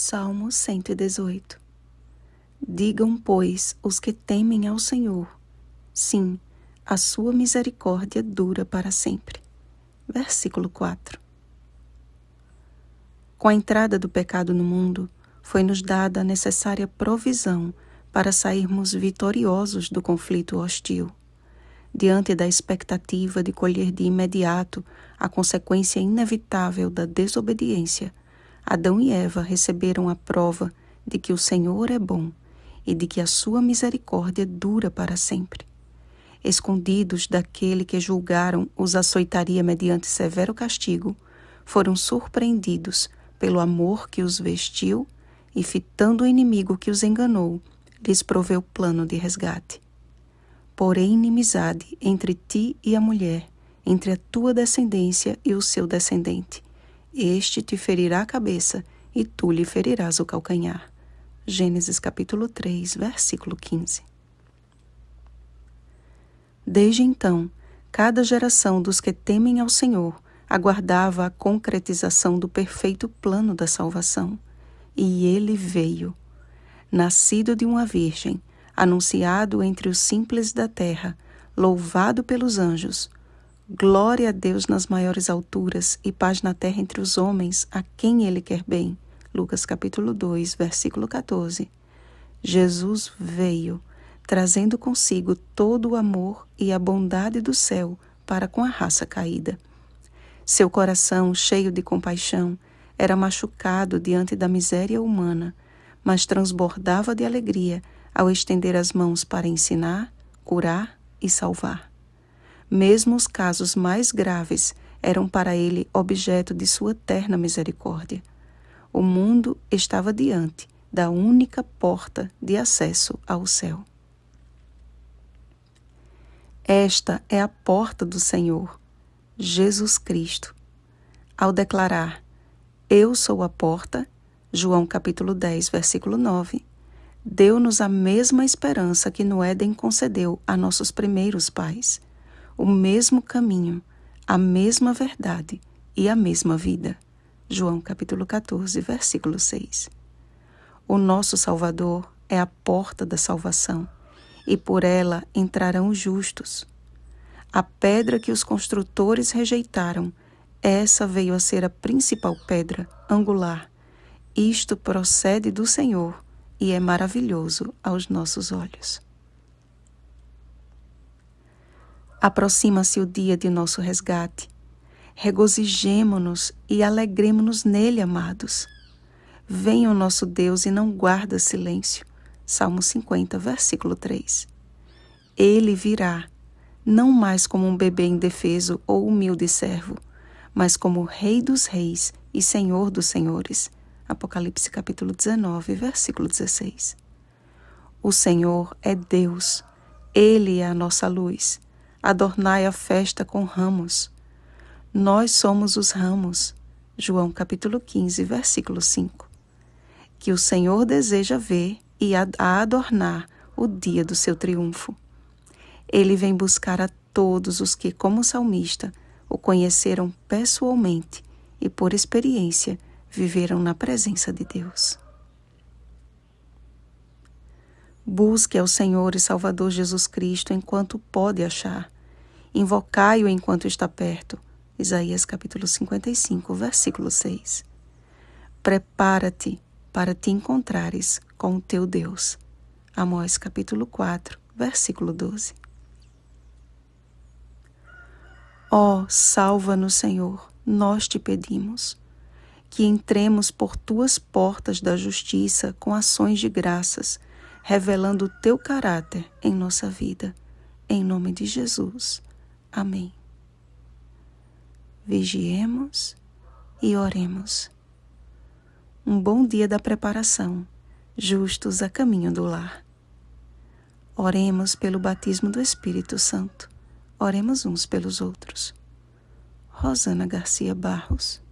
Salmo 118 Digam, pois, os que temem ao Senhor: Sim, a sua misericórdia dura para sempre. Versículo 4 Com a entrada do pecado no mundo, foi-nos dada a necessária provisão para sairmos vitoriosos do conflito hostil. Diante da expectativa de colher de imediato a consequência inevitável da desobediência, Adão e Eva receberam a prova de que o Senhor é bom e de que a sua misericórdia dura para sempre. Escondidos daquele que julgaram os açoitaria mediante severo castigo, foram surpreendidos pelo amor que os vestiu e, fitando o inimigo que os enganou, lhes proveu plano de resgate. Porém, inimizade entre ti e a mulher, entre a tua descendência e o seu descendente este te ferirá a cabeça e tu lhe ferirás o calcanhar. Gênesis capítulo 3, versículo 15. Desde então, cada geração dos que temem ao Senhor aguardava a concretização do perfeito plano da salvação. E ele veio. Nascido de uma virgem, anunciado entre os simples da terra, louvado pelos anjos, Glória a Deus nas maiores alturas e paz na terra entre os homens, a quem ele quer bem. Lucas capítulo 2, versículo 14. Jesus veio, trazendo consigo todo o amor e a bondade do céu para com a raça caída. Seu coração, cheio de compaixão, era machucado diante da miséria humana, mas transbordava de alegria ao estender as mãos para ensinar, curar e salvar. Mesmo os casos mais graves eram para ele objeto de sua terna misericórdia. O mundo estava diante da única porta de acesso ao céu. Esta é a porta do Senhor, Jesus Cristo. Ao declarar: Eu sou a porta, João capítulo 10, versículo 9, deu-nos a mesma esperança que no Éden concedeu a nossos primeiros pais o mesmo caminho, a mesma verdade e a mesma vida. João capítulo 14, versículo 6. O nosso Salvador é a porta da salvação, e por ela entrarão os justos. A pedra que os construtores rejeitaram, essa veio a ser a principal pedra angular. Isto procede do Senhor e é maravilhoso aos nossos olhos. Aproxima-se o dia de nosso resgate. Regozijemo-nos e alegremo-nos nele, amados. Venha o nosso Deus e não guarda silêncio. Salmo 50, versículo 3. Ele virá, não mais como um bebê indefeso ou humilde servo, mas como Rei dos Reis e Senhor dos Senhores. Apocalipse capítulo 19, versículo 16. O Senhor é Deus, Ele é a nossa luz adornai a festa com ramos. Nós somos os ramos. João capítulo 15, versículo 5. Que o Senhor deseja ver e a adornar o dia do seu triunfo. Ele vem buscar a todos os que, como salmista, o conheceram pessoalmente e, por experiência, viveram na presença de Deus. Busque ao Senhor e Salvador Jesus Cristo enquanto pode achar invocai-o enquanto está perto. Isaías capítulo 55, versículo 6. Prepara-te para te encontrares com o teu Deus. Amós capítulo 4, versículo 12. Ó, oh, salva-nos, Senhor, nós te pedimos, que entremos por tuas portas da justiça com ações de graças, revelando o teu caráter em nossa vida. Em nome de Jesus. Amém. Vigiemos e oremos. Um bom dia da preparação, justos a caminho do lar. Oremos pelo batismo do Espírito Santo. Oremos uns pelos outros. Rosana Garcia Barros